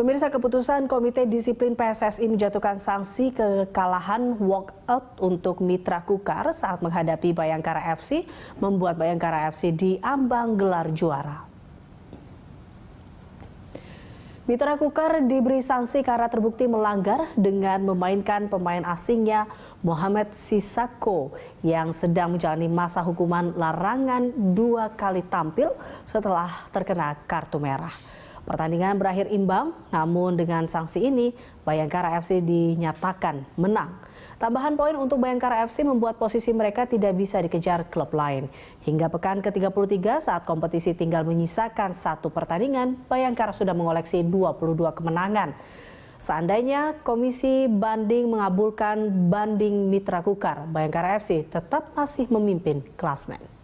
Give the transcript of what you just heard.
Pemirsa keputusan Komite Disiplin PSSI menjatuhkan sanksi kekalahan walkout untuk Mitra Kukar saat menghadapi Bayangkara FC membuat Bayangkara FC diambang gelar juara. Mitra Kukar diberi sanksi karena terbukti melanggar dengan memainkan pemain asingnya Muhammad Sisako yang sedang menjalani masa hukuman larangan dua kali tampil setelah terkena kartu merah. Pertandingan berakhir imbang, namun dengan sanksi ini Bayangkara FC dinyatakan menang. Tambahan poin untuk Bayangkara FC membuat posisi mereka tidak bisa dikejar klub lain. Hingga pekan ke-33 saat kompetisi tinggal menyisakan satu pertandingan, Bayangkara sudah mengoleksi 22 kemenangan. Seandainya komisi banding mengabulkan banding mitra kukar, Bayangkara FC tetap masih memimpin klasmen.